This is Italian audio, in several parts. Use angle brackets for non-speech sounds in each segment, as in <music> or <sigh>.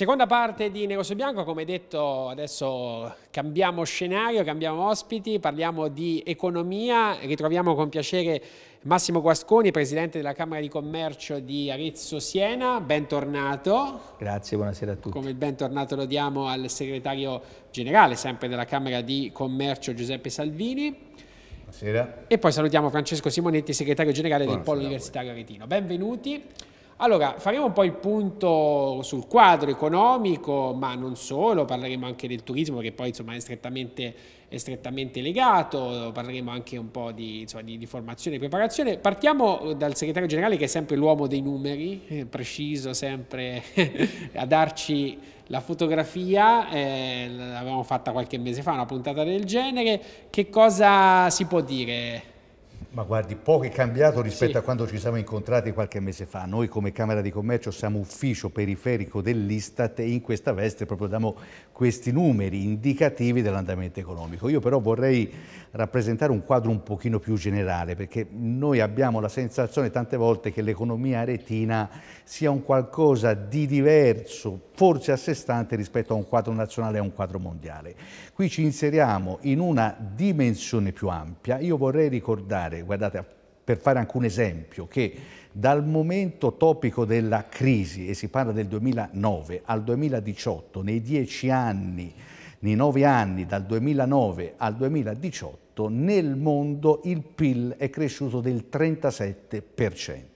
Seconda parte di Negozio Bianco, come detto adesso cambiamo scenario, cambiamo ospiti, parliamo di economia, ritroviamo con piacere Massimo Guasconi, Presidente della Camera di Commercio di Arezzo Siena, bentornato. Grazie, buonasera a tutti. Come il bentornato lo diamo al Segretario Generale sempre della Camera di Commercio Giuseppe Salvini. Buonasera. E poi salutiamo Francesco Simonetti, Segretario Generale buonasera del Polo Universitario Aretino. Benvenuti. Allora, faremo un po' il punto sul quadro economico, ma non solo, parleremo anche del turismo che poi insomma, è, strettamente, è, strettamente, legato, parleremo anche un po' di, insomma, di, di formazione e preparazione. Partiamo dal segretario generale che è sempre l'uomo dei numeri, eh, preciso sempre <laughs> a darci la fotografia, eh, l'avevamo fatta qualche mese fa, una puntata del genere. Che cosa si può dire? Ma guardi, poco è cambiato rispetto sì. a quando ci siamo incontrati qualche mese fa. Noi come Camera di Commercio siamo ufficio periferico dell'Istat e in questa veste proprio diamo questi numeri indicativi dell'andamento economico. Io però vorrei rappresentare un quadro un pochino più generale perché noi abbiamo la sensazione tante volte che l'economia retina sia un qualcosa di diverso, forse a sé stante rispetto a un quadro nazionale e a un quadro mondiale. Qui ci inseriamo in una dimensione più ampia. Io vorrei ricordare, guardate, per fare anche un esempio, che dal momento topico della crisi, e si parla del 2009 al 2018, nei dieci anni, nei nove anni, dal 2009 al 2018, nel mondo il PIL è cresciuto del 37%.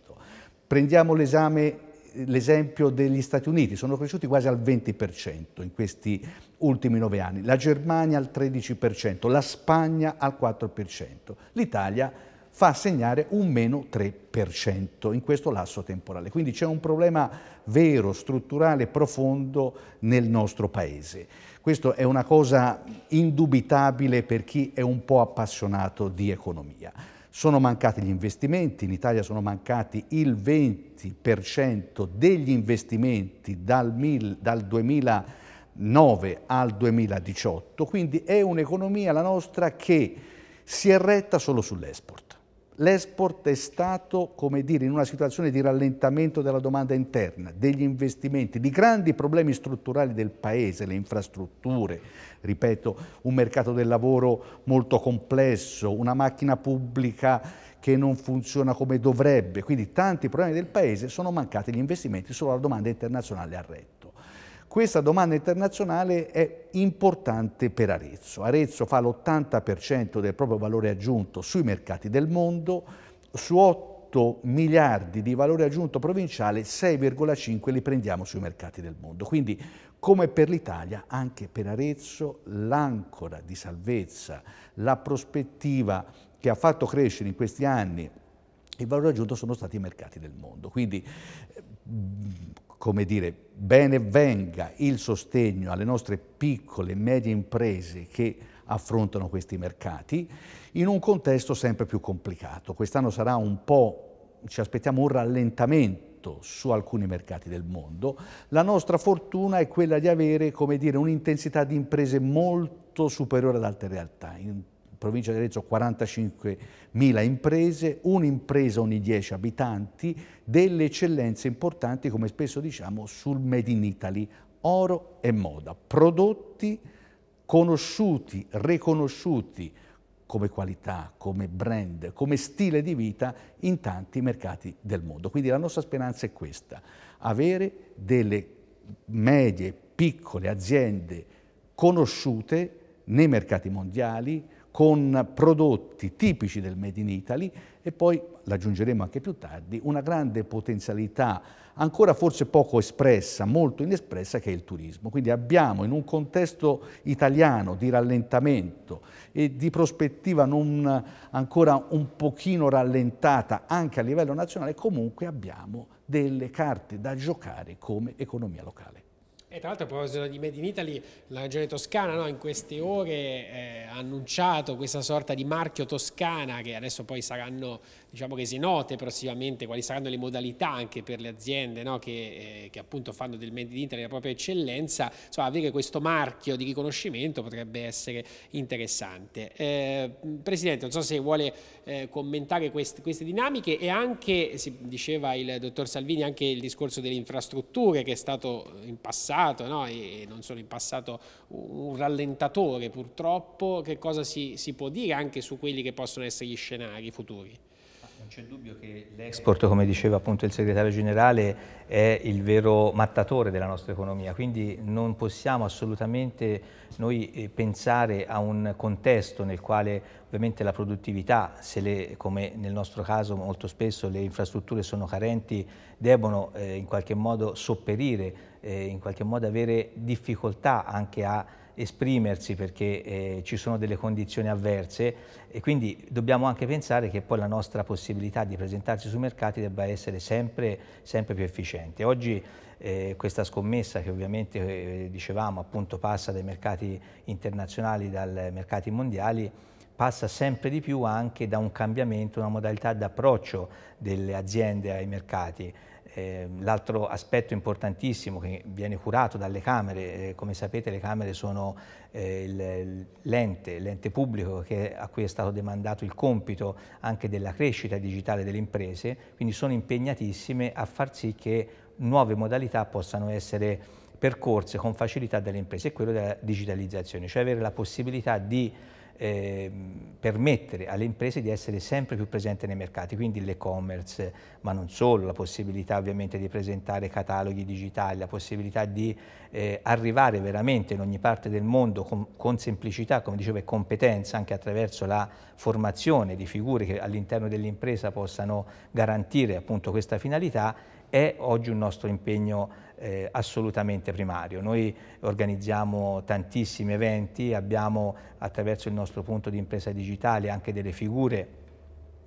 Prendiamo l'esame l'esempio degli Stati Uniti, sono cresciuti quasi al 20% in questi ultimi nove anni, la Germania al 13%, la Spagna al 4%, l'Italia fa segnare un meno 3% in questo lasso temporale. Quindi c'è un problema vero, strutturale, profondo nel nostro paese. Questo è una cosa indubitabile per chi è un po' appassionato di economia. Sono mancati gli investimenti, in Italia sono mancati il 20% degli investimenti dal, mil, dal 2009 al 2018, quindi è un'economia la nostra che si è retta solo sull'export. L'export è stato, come dire, in una situazione di rallentamento della domanda interna, degli investimenti, di grandi problemi strutturali del Paese, le infrastrutture, ripeto, un mercato del lavoro molto complesso, una macchina pubblica che non funziona come dovrebbe, quindi tanti problemi del Paese sono mancati gli investimenti, solo la domanda internazionale ha retto. Questa domanda internazionale è importante per Arezzo. Arezzo fa l'80% del proprio valore aggiunto sui mercati del mondo, su 8 miliardi di valore aggiunto provinciale, 6,5 li prendiamo sui mercati del mondo. Quindi come per l'Italia, anche per Arezzo l'ancora di salvezza, la prospettiva che ha fatto crescere in questi anni il valore aggiunto sono stati i mercati del mondo. Quindi, mm, come dire, bene venga il sostegno alle nostre piccole e medie imprese che affrontano questi mercati in un contesto sempre più complicato. Quest'anno sarà un po', ci aspettiamo un rallentamento su alcuni mercati del mondo. La nostra fortuna è quella di avere, come dire, un'intensità di imprese molto superiore ad altre realtà, provincia di Arezzo 45.000 imprese, un'impresa ogni 10 abitanti, delle eccellenze importanti, come spesso diciamo, sul Made in Italy, oro e moda, prodotti conosciuti, riconosciuti come qualità, come brand, come stile di vita in tanti mercati del mondo. Quindi la nostra speranza è questa, avere delle medie, piccole aziende conosciute nei mercati mondiali, con prodotti tipici del Made in Italy e poi, l'aggiungeremo anche più tardi, una grande potenzialità ancora forse poco espressa, molto inespressa, che è il turismo. Quindi abbiamo in un contesto italiano di rallentamento e di prospettiva non ancora un pochino rallentata anche a livello nazionale, comunque abbiamo delle carte da giocare come economia locale. E tra l'altro a proposito di Made in Italy, la Regione Toscana no, in queste ore eh, ha annunciato questa sorta di marchio Toscana che adesso poi saranno diciamo che si note prossimamente quali saranno le modalità anche per le aziende no? che, eh, che, appunto fanno del Made in Italy la propria eccellenza, insomma avere questo marchio di riconoscimento potrebbe essere interessante. Eh, Presidente, non so se vuole eh, commentare quest queste dinamiche e anche, si diceva il dottor Salvini, anche il discorso delle infrastrutture che è stato in passato no? e, e non solo in passato un rallentatore purtroppo, che cosa si, si può dire anche su quelli che possono essere gli scenari futuri? c'è dubbio che l'export, come diceva appunto il segretario generale, è il vero mattatore della nostra economia, quindi non possiamo assolutamente noi eh, pensare a un contesto nel quale ovviamente la produttività, se le, come nel nostro caso molto spesso le infrastrutture sono carenti, debbono eh, in qualche modo sopperire, eh, in qualche modo avere difficoltà anche a esprimersi perché eh, ci sono delle condizioni avverse e quindi dobbiamo anche pensare che poi la nostra possibilità di presentarsi sui mercati debba essere sempre, sempre più efficiente. Oggi eh, questa scommessa che ovviamente eh, dicevamo appunto passa dai mercati internazionali, dai mercati mondiali, passa sempre di più anche da un cambiamento, una modalità d'approccio delle aziende ai mercati. Ehm, l'altro aspetto importantissimo che viene curato dalle Camere, eh, come sapete le Camere sono eh, l'ente, pubblico a cui è stato demandato il compito anche della crescita digitale delle imprese, quindi sono impegnatissime a far sì che nuove modalità possano essere percorse con facilità dalle imprese è quello della digitalizzazione, cioè avere la possibilità di eh, permettere alle imprese di essere sempre più presenti nei mercati, quindi l'e-commerce, ma non solo, la possibilità ovviamente di presentare cataloghi digitali, la possibilità di eh, arrivare veramente in ogni parte del mondo con, con semplicità, come dicevo, e competenza anche attraverso la formazione di figure che all'interno dell'impresa possano garantire appunto questa finalità è oggi un nostro impegno eh, assolutamente primario. Noi organizziamo tantissimi eventi, abbiamo attraverso il nostro punto di impresa digitale anche delle figure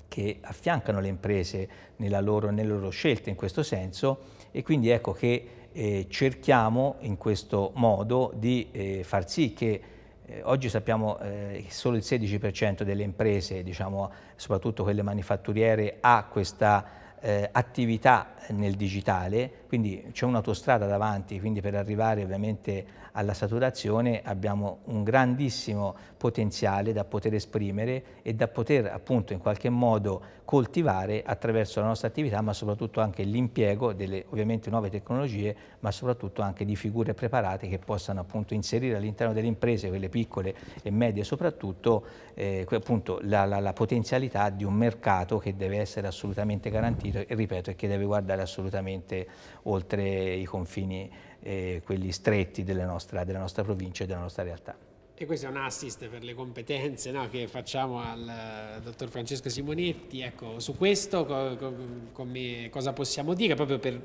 che affiancano le imprese loro, nelle loro scelte in questo senso e quindi ecco che eh, cerchiamo in questo modo di eh, far sì che eh, Oggi sappiamo eh, che solo il 16% delle imprese, diciamo, soprattutto quelle manifatturiere, ha questa eh, attività nel digitale quindi c'è un'autostrada davanti, quindi per arrivare ovviamente alla saturazione abbiamo un grandissimo potenziale da poter esprimere e da poter appunto in qualche modo coltivare attraverso la nostra attività, ma soprattutto anche l'impiego delle ovviamente nuove tecnologie, ma soprattutto anche di figure preparate che possano appunto inserire all'interno delle imprese, quelle piccole e medie soprattutto, eh, appunto la, la, la potenzialità di un mercato che deve essere assolutamente garantito e ripeto e che deve guardare assolutamente oltre i confini, eh, quelli stretti della nostra, della nostra provincia e della nostra realtà. E questo è un assist per le competenze no, che facciamo al, eh, dottor Francesco Simonetti. Ecco, su questo co, co, come, cosa possiamo dire proprio per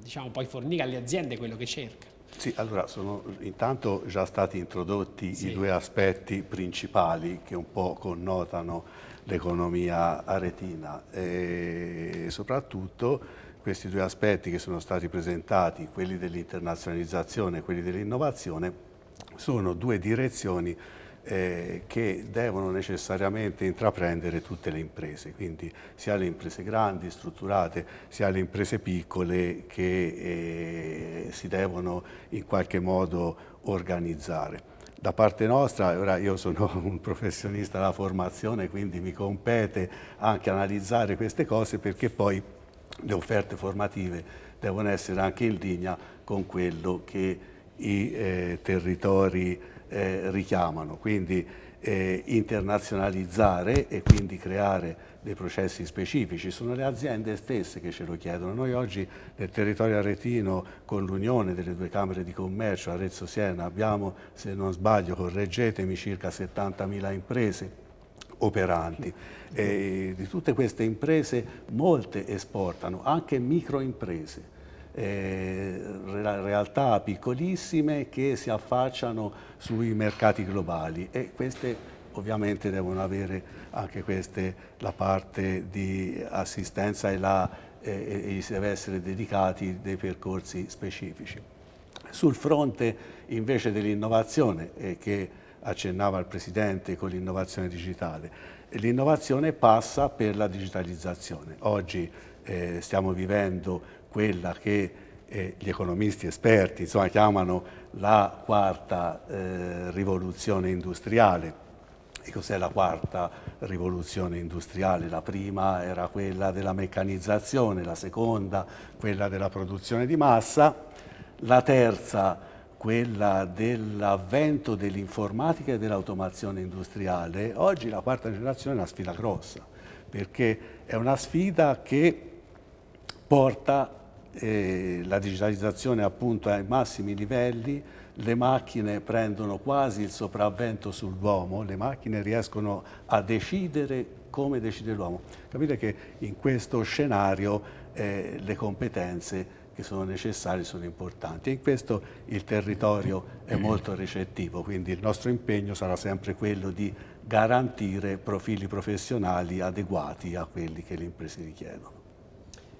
diciamo, poi fornire alle aziende quello che cerca? Sì, allora sono intanto già stati introdotti sì. i due aspetti principali che un po' connotano l'economia aretina e soprattutto questi due aspetti che sono stati presentati, quelli dell'internazionalizzazione e quelli dell'innovazione, sono due direzioni eh, che devono necessariamente intraprendere tutte le imprese, quindi sia le imprese grandi, strutturate, sia le imprese piccole che eh, si devono in qualche modo organizzare da parte nostra, ora io sono <laughs> un professionista della formazione, quindi mi compete anche analizzare queste cose perché poi le offerte formative devono essere anche in linea con quello che i eh, territori eh, richiamano. Quindi eh, internazionalizzare e quindi creare dei processi specifici, sono le aziende stesse che ce lo chiedono. Noi oggi nel territorio aretino con l'unione delle due Camere di Commercio Arezzo-Siena abbiamo, se non sbaglio, correggetemi, circa 70.000 imprese operanti. E di tutte queste imprese molte esportano, anche microimprese, eh, realtà piccolissime che si affacciano sui mercati globali e queste ovviamente devono avere anche queste la parte di assistenza e, la, eh, e deve essere dedicati dei percorsi specifici. Sul fronte invece dell'innovazione eh, che accennava il Presidente con l'innovazione digitale. L'innovazione passa per la digitalizzazione. Oggi eh, stiamo vivendo quella che eh, gli economisti esperti insomma, chiamano la quarta eh, rivoluzione industriale. E cos'è la quarta rivoluzione industriale? La prima era quella della meccanizzazione, la seconda quella della produzione di massa, la terza quella dell'avvento dell'informatica e dell'automazione industriale, oggi la quarta generazione è una sfida grossa, perché è una sfida che porta eh, la digitalizzazione appunto ai massimi livelli, le macchine prendono quasi il sopravvento sull'uomo, le macchine riescono a decidere come decide l'uomo. Capite che in questo scenario eh, le competenze che sono necessari, sono importanti. E in questo il territorio è molto recettivo, quindi il nostro impegno sarà sempre quello di garantire profili professionali adeguati a quelli che le imprese richiedono.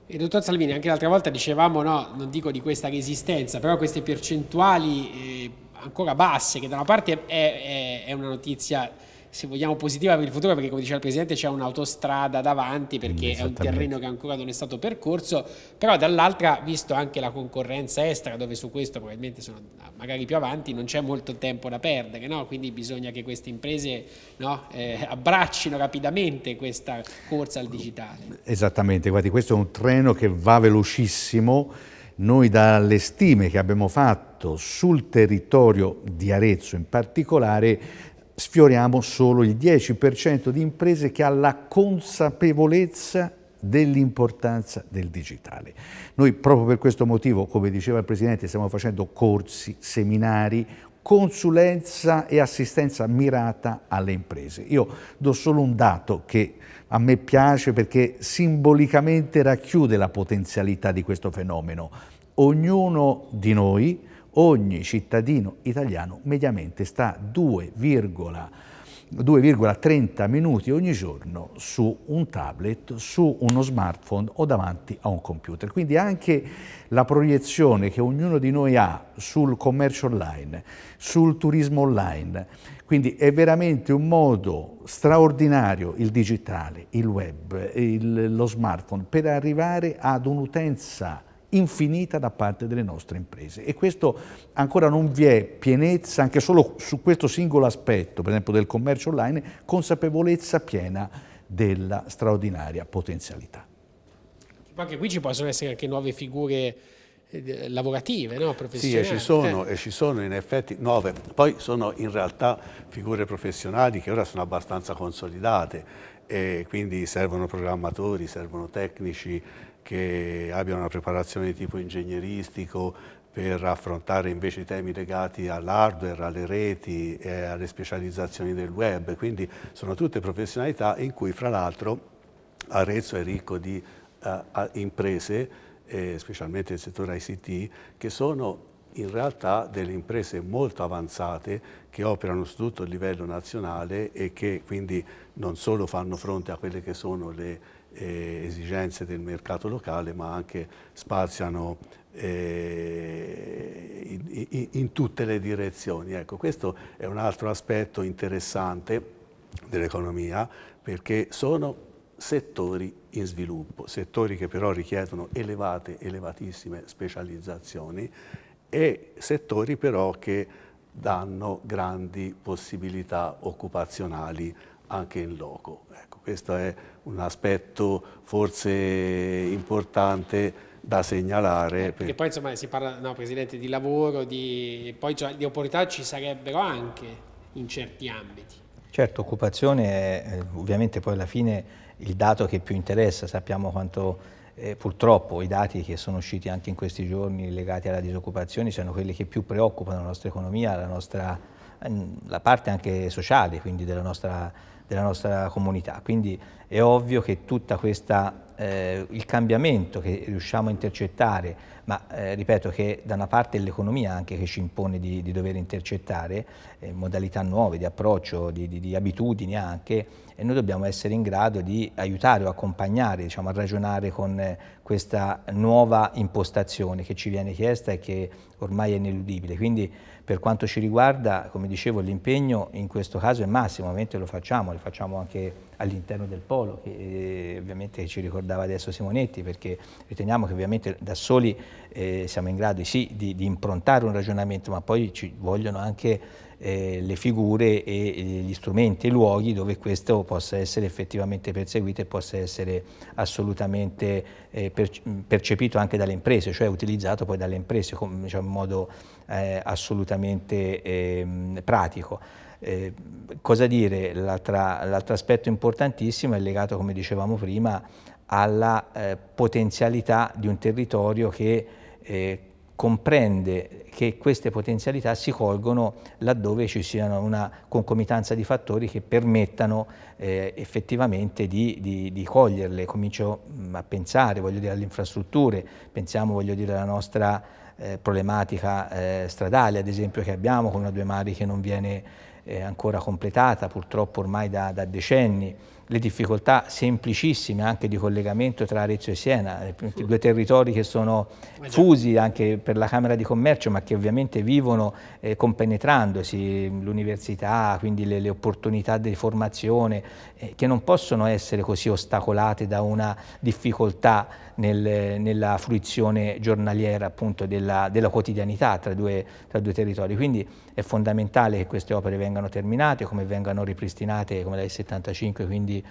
E dottor Salvini, anche l'altra volta dicevamo, no, non dico di questa resistenza, però queste percentuali eh, ancora basse, che da una parte è, è, è una notizia se vogliamo positiva per il futuro perché come diceva il Presidente c'è un'autostrada davanti perché è un terreno che ancora non è stato percorso, però dall'altra visto anche la concorrenza estera dove su questo probabilmente sono magari più avanti non c'è molto tempo da perdere, no? quindi bisogna che queste imprese no, eh, abbraccino rapidamente questa corsa al digitale. Esattamente, guardi questo è un treno che va velocissimo, noi dalle stime che abbiamo fatto sul territorio di Arezzo in particolare sfioriamo solo il 10% di imprese che ha la consapevolezza dell'importanza del digitale. Noi proprio per questo motivo, come diceva il Presidente, stiamo facendo corsi, seminari, consulenza e assistenza mirata alle imprese. Io do solo un dato che a me piace perché simbolicamente racchiude la potenzialità di questo fenomeno. Ognuno di noi ogni cittadino italiano mediamente sta 2,30 minuti ogni giorno su un tablet, su uno smartphone o davanti a un computer. Quindi anche la proiezione che ognuno di noi ha sul commercio online, sul turismo online, quindi è veramente un modo straordinario il digitale, il web, il, lo smartphone, per arrivare ad un'utenza infinita da parte delle nostre imprese. E questo ancora non vi è pienezza, anche solo su questo singolo aspetto, per esempio del commercio online, consapevolezza piena della straordinaria potenzialità. Anche qui ci possono essere anche nuove figure eh, lavorative, no? professionali. Sì, e ci, sono, eh. e ci sono in effetti nuove. Poi sono in realtà figure professionali che ora sono abbastanza consolidate e quindi servono programmatori, servono tecnici, che abbiano una preparazione di tipo ingegneristico per affrontare invece i temi legati all'hardware, alle reti e alle specializzazioni del web. Quindi sono tutte professionalità in cui fra l'altro Arezzo è ricco di uh, imprese, eh, specialmente nel settore ICT, che sono in realtà delle imprese molto avanzate che operano su tutto il livello nazionale e che quindi non solo fanno fronte a quelle che sono le eh, esigenze del mercato locale, ma anche spaziano eh, in, in, in, tutte le direzioni. Ecco, questo è un altro aspetto interessante dell'economia perché sono settori in sviluppo, settori che però richiedono elevate, elevatissime specializzazioni e settori però che danno grandi possibilità occupazionali anche in loco. Ecco, questo è un aspetto forse importante da segnalare. Perché per... poi insomma si parla, no, Presidente, di lavoro, di... poi cioè, di opportunità ci sarebbero anche in certi ambiti. Certo, occupazione è eh, ovviamente poi alla fine il dato che più interessa, sappiamo quanto eh, purtroppo i dati che sono usciti anche in questi giorni legati alla disoccupazione sono quelli che più preoccupano la nostra economia, la, nostra, mm, la parte anche sociale, quindi della nostra della nostra comunità. Quindi è ovvio che tutto eh, il cambiamento che riusciamo a intercettare, ma eh, ripeto che da una parte è l'economia anche che ci impone di, di dover intercettare eh, modalità nuove di approccio, di, di, di, abitudini anche, e noi dobbiamo essere in grado di aiutare o accompagnare, diciamo, a ragionare con eh, questa nuova impostazione che ci viene chiesta e che ormai è ineludibile. Quindi, per quanto ci riguarda, come dicevo, l'impegno in questo caso è massimo, ovviamente lo facciamo, lo facciamo anche all'interno del polo, che eh, ovviamente ci ricordava adesso Simonetti, perché riteniamo che ovviamente da soli eh, siamo in grado sì, di, di improntare un ragionamento, ma poi ci vogliono anche eh, le figure e gli strumenti, e i luoghi dove questo possa essere effettivamente perseguito e possa essere assolutamente eh, percepito anche dalle imprese, cioè utilizzato poi dalle imprese com, diciamo, in modo eh, assolutamente ehm, pratico. Eh, cosa dire, l'altro aspetto importantissimo è legato, come dicevamo prima, alla eh, potenzialità di un territorio che eh, comprende che queste potenzialità si colgono laddove ci siano una concomitanza di fattori che permettano eh, effettivamente di, di, di, coglierle. Comincio mm, a pensare, voglio dire, alle infrastrutture, pensiamo, voglio dire, alla nostra eh, problematica eh, stradale, ad esempio, che abbiamo con una due mari che non viene eh, ancora completata, purtroppo ormai da, da decenni, le difficoltà semplicissime anche di collegamento tra Arezzo e Siena, eh, due territori che sono eh, fusi anche per la Camera di Commercio ma che ovviamente vivono eh, compenetrandosi, mm, l'università, quindi le, le, opportunità di formazione eh, che non possono essere così ostacolate da una difficoltà nel, nella fruizione giornaliera appunto della, della quotidianità tra due, tra due territori. Quindi è fondamentale che queste opere vengano terminate, come vengano ripristinate come la S75, quindi quindi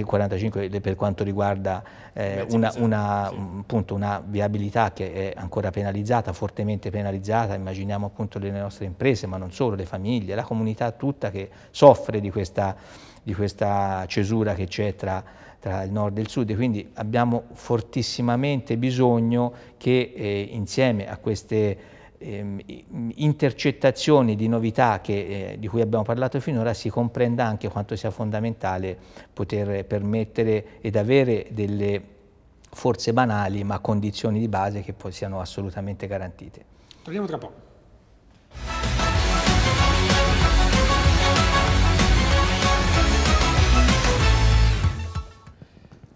eh, 45 per quanto riguarda eh, una, una, sì. Mm, appunto, una, viabilità che è ancora penalizzata, fortemente penalizzata, immaginiamo appunto le nostre imprese, ma non solo, le famiglie, la comunità tutta che soffre di questa, di questa cesura che c'è tra, tra il nord e il sud, quindi abbiamo fortissimamente bisogno che eh, insieme a queste Ehm, intercettazioni di novità che, eh, di cui abbiamo parlato finora si comprenda anche quanto sia fondamentale poter permettere ed avere delle forze banali ma condizioni di base che poi siano assolutamente garantite. Torniamo tra poco.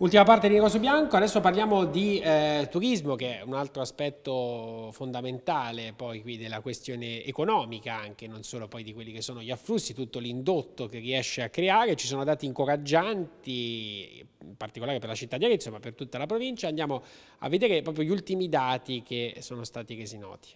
Ultima parte di Rosso Bianco, adesso parliamo di eh, turismo che è un altro aspetto fondamentale poi qui della questione economica anche, non solo poi di quelli che sono gli afflussi, tutto l'indotto che riesce a creare, ci sono dati incoraggianti in particolare per la città di Arezzo ma per tutta la provincia, andiamo a vedere proprio gli ultimi dati che sono stati resi noti.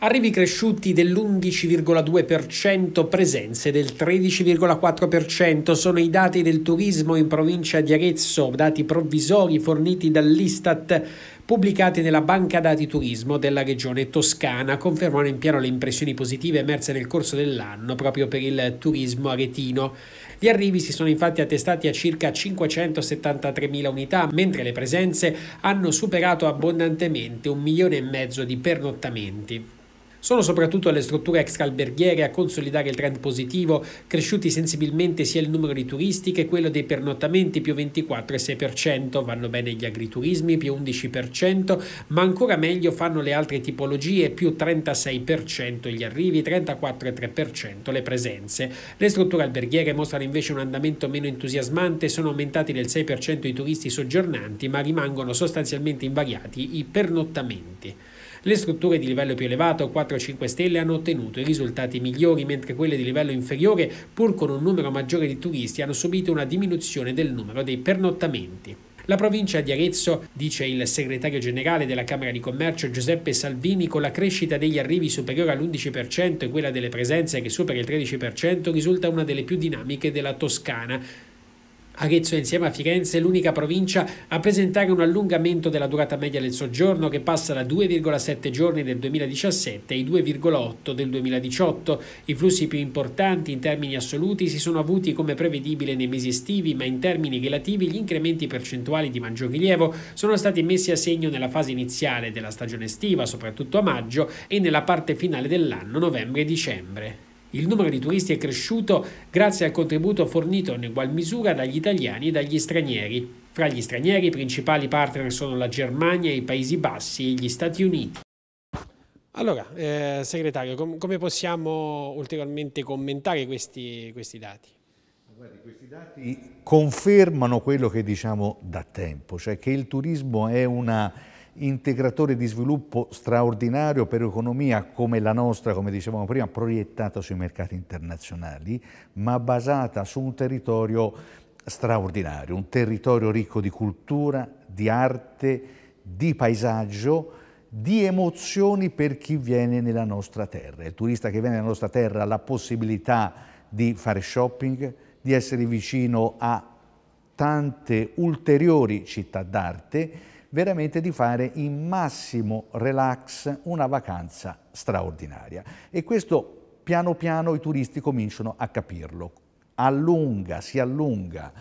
Arrivi cresciuti dell'11,2%, presenze del 13,4% sono i dati del turismo in provincia di Arezzo, dati provvisori forniti dall'Istat pubblicati nella banca dati turismo della regione toscana, confermano in pieno le impressioni positive emerse nel corso dell'anno proprio per il turismo aretino. Gli arrivi si sono infatti attestati a circa 573.000 unità, mentre le presenze hanno superato abbondantemente un milione e mezzo di pernottamenti. Sono soprattutto le strutture extraalberghiere a consolidare il trend positivo, cresciuti sensibilmente sia il numero di turisti che quello dei pernottamenti più 24,6%, vanno bene gli agriturismi più 11%, ma ancora meglio fanno le altre tipologie più 36% gli arrivi, 34,3% le presenze. Le strutture alberghiere mostrano invece un andamento meno entusiasmante, sono aumentati del 6% i turisti soggiornanti, ma rimangono sostanzialmente invariati i pernottamenti. Le strutture di livello più elevato, 4-5 stelle, hanno ottenuto i risultati migliori, mentre quelle di livello inferiore, pur con un numero maggiore di turisti, hanno subito una diminuzione del numero dei pernottamenti. La provincia di Arezzo, dice il segretario generale della Camera di Commercio Giuseppe Salvini, con la crescita degli arrivi superiore all'11% e quella delle presenze che supera il 13%, risulta una delle più dinamiche della Toscana. Arezzo è insieme a Firenze l'unica provincia a presentare un allungamento della durata media del soggiorno che passa da 2,7 giorni del 2017 ai 2,8 del 2018. I flussi più importanti in termini assoluti si sono avuti come prevedibile nei mesi estivi, ma in termini relativi gli incrementi percentuali di maggior rilievo sono stati messi a segno nella fase iniziale della stagione estiva, soprattutto a maggio, e nella parte finale dell'anno, novembre e dicembre. Il numero di turisti è cresciuto grazie al contributo fornito in ugual misura dagli italiani e dagli stranieri. Fra gli stranieri i principali partner sono la Germania, i Paesi Bassi e gli Stati Uniti. Allora, eh, segretario, com come possiamo ulteriormente commentare questi, questi dati? Guardi, questi dati confermano quello che diciamo da tempo, cioè che il turismo è una integratore di sviluppo straordinario per economia come la nostra, come dicevamo prima, proiettata sui mercati internazionali, ma basata su un territorio straordinario, un territorio ricco di cultura, di arte, di paesaggio, di emozioni per chi viene nella nostra terra. Il turista che viene nella nostra terra ha la possibilità di fare shopping, di essere vicino a tante ulteriori città d'arte, veramente di fare in massimo relax una vacanza straordinaria. E questo piano piano i turisti cominciano a capirlo. Allunga, si allunga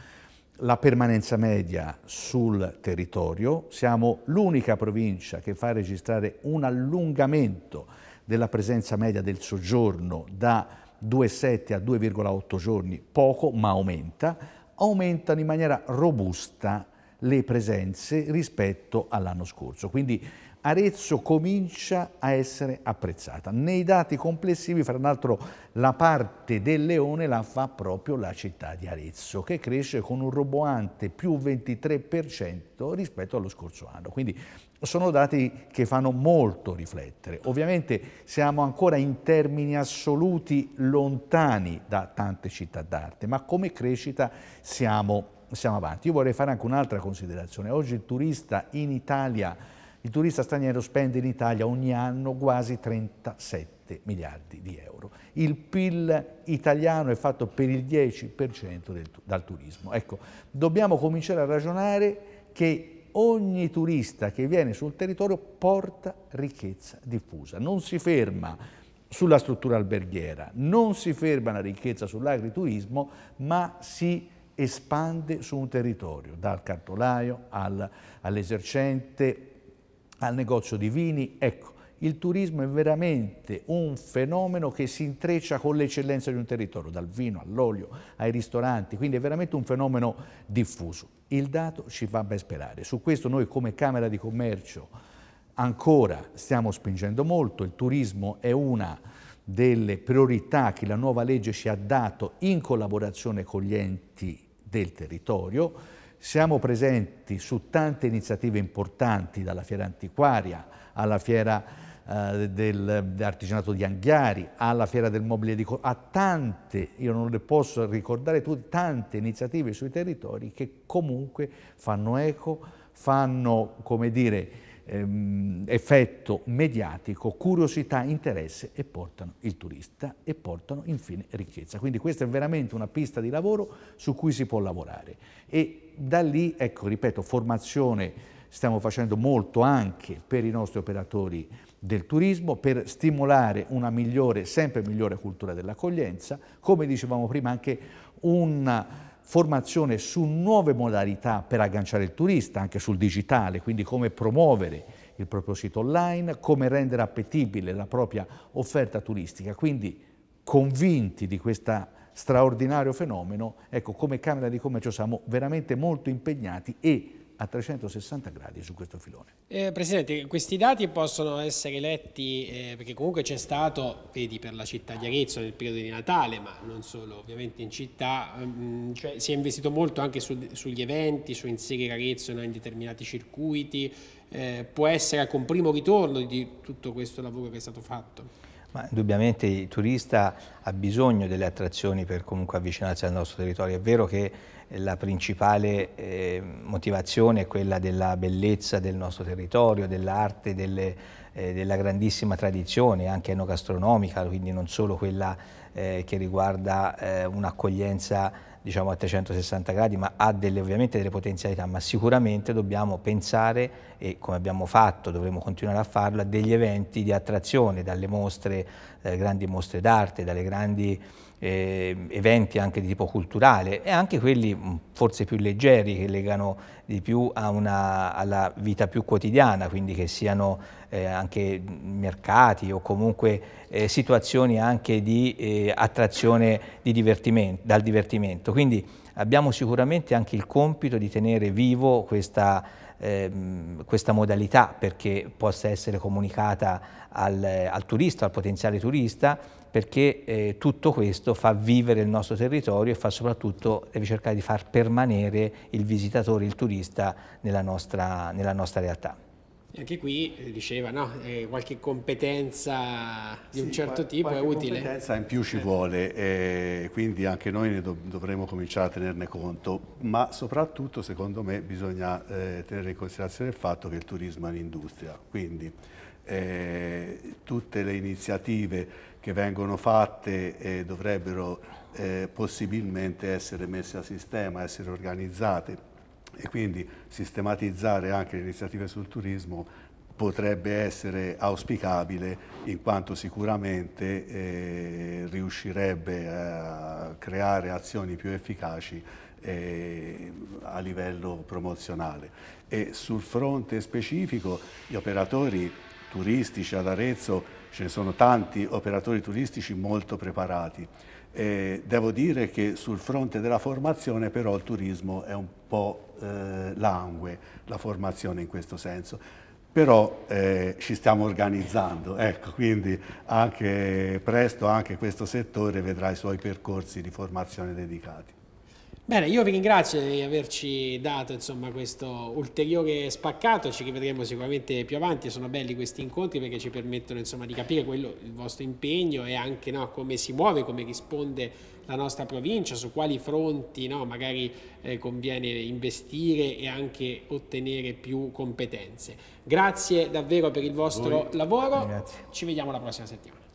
la permanenza media sul territorio. Siamo l'unica provincia che fa registrare un allungamento della presenza media del soggiorno da 2,7 a 2,8 giorni, poco ma aumenta, aumentano in maniera robusta le presenze rispetto all'anno scorso. Quindi Arezzo comincia a essere apprezzata. Nei dati complessivi, fra l'altro, la parte del leone la fa proprio la città di Arezzo, che cresce con un roboante più 23% rispetto allo scorso anno. Quindi sono dati che fanno molto riflettere. Ovviamente siamo ancora in termini assoluti lontani da tante città d'arte, ma come crescita siamo siamo avanti. Io vorrei fare anche un'altra considerazione. Oggi il turista in Italia, il turista straniero spende in Italia ogni anno quasi 37 miliardi di euro. Il PIL italiano è fatto per il 10% del, dal turismo. Ecco, dobbiamo cominciare a ragionare che ogni turista che viene sul territorio porta ricchezza diffusa, non si ferma sulla struttura alberghiera, non si ferma la ricchezza sull'agriturismo, ma si espande su un territorio, dal cartolaio al, all'esercente, al negozio di vini. Ecco, il turismo è veramente un fenomeno che si intreccia con l'eccellenza di un territorio, dal vino all'olio, ai ristoranti, quindi è veramente un fenomeno diffuso. Il dato ci fa ben sperare. Su questo noi come Camera di Commercio ancora stiamo spingendo molto, il turismo è una delle priorità che la nuova legge ci ha dato in collaborazione con gli enti del territorio, siamo presenti su tante iniziative importanti, dalla fiera antiquaria alla fiera eh, dell'artigianato di Anghiari, alla fiera del mobile di a tante, io non le posso ricordare tutte, tante iniziative sui territori che comunque fanno eco, fanno, come dire, Ehm, effetto mediatico, curiosità, interesse e portano il turista e portano infine ricchezza. Quindi questa è veramente una pista di lavoro su cui si può lavorare e da lì, ecco, ripeto, formazione stiamo facendo molto anche per i nostri operatori del turismo per stimolare una migliore, sempre migliore cultura dell'accoglienza, come dicevamo prima anche una formazione su nuove modalità per agganciare il turista, anche sul digitale, quindi come promuovere il proprio sito online, come rendere appetibile la propria offerta turistica. Quindi convinti di questo straordinario fenomeno, ecco come Camera di Commercio siamo veramente molto impegnati e a 360 gradi su questo filone. Eh, Presidente, questi dati possono essere letti, eh, perché comunque c'è stato, vedi per la città di Arezzo nel periodo di Natale, ma non solo, ovviamente in città, mh, mm, cioè, si è investito molto anche su, sugli eventi, su inserire Arezzo in determinati circuiti, eh, può essere anche un primo ritorno di tutto questo lavoro che è stato fatto? Ma indubbiamente il turista ha bisogno delle attrazioni per comunque avvicinarsi al nostro territorio. È vero che eh, la principale eh, motivazione è quella della bellezza del nostro territorio, dell'arte, eh, della grandissima tradizione anche enogastronomica, quindi non solo quella eh, che riguarda eh, un'accoglienza diciamo, a 360 gradi, ma ha delle, ovviamente delle potenzialità, ma sicuramente dobbiamo pensare, e come abbiamo fatto, dovremo continuare a farlo, a degli eventi di attrazione dalle mostre, dalle eh, grandi mostre d'arte, dalle grandi eh, eventi anche di tipo culturale e anche quelli forse più leggeri che legano di più una, alla vita più quotidiana, quindi che siano eh, anche mercati o comunque eh, situazioni anche di eh, attrazione di divertimento, dal divertimento. Quindi abbiamo sicuramente anche il compito di tenere vivo questa ehm, questa modalità perché possa essere comunicata al, al, turista, al potenziale turista perché eh, tutto questo fa vivere il nostro territorio e fa soprattutto, deve cercare di far permanere il visitatore, il turista nella nostra, nella nostra realtà. E anche qui eh, diceva no, eh, qualche competenza di sì, un certo tipo è utile. Qualche competenza in più ci eh. vuole, eh, quindi anche noi ne do dovremo cominciare a tenerne conto, ma soprattutto secondo me bisogna eh, tenere in considerazione il fatto che il turismo è un'industria, quindi eh, tutte le iniziative che vengono fatte e dovrebbero eh, possibilmente essere messe a sistema, essere organizzate e quindi sistematizzare anche le iniziative sul turismo potrebbe essere auspicabile in quanto sicuramente eh, riuscirebbe a creare azioni più efficaci eh, a livello promozionale. E sul fronte specifico gli operatori turistici ad Arezzo ce ne sono tanti operatori turistici molto preparati. Eh, devo dire che sul fronte della formazione però il turismo è un po' eh, langue, la formazione in questo senso. Però eh, ci stiamo organizzando, ecco, quindi anche presto anche questo settore vedrà i suoi percorsi di formazione dedicati. Bene, io vi ringrazio di averci dato insomma, questo ulteriore spaccato, ci rivedremo sicuramente più avanti, sono belli questi incontri perché ci permettono insomma, di capire quello, il vostro impegno e anche no, come si muove, come risponde la nostra provincia, su quali fronti no, magari eh, conviene investire e anche ottenere più competenze. Grazie davvero per il vostro Voi. lavoro, Grazie. ci vediamo la prossima settimana.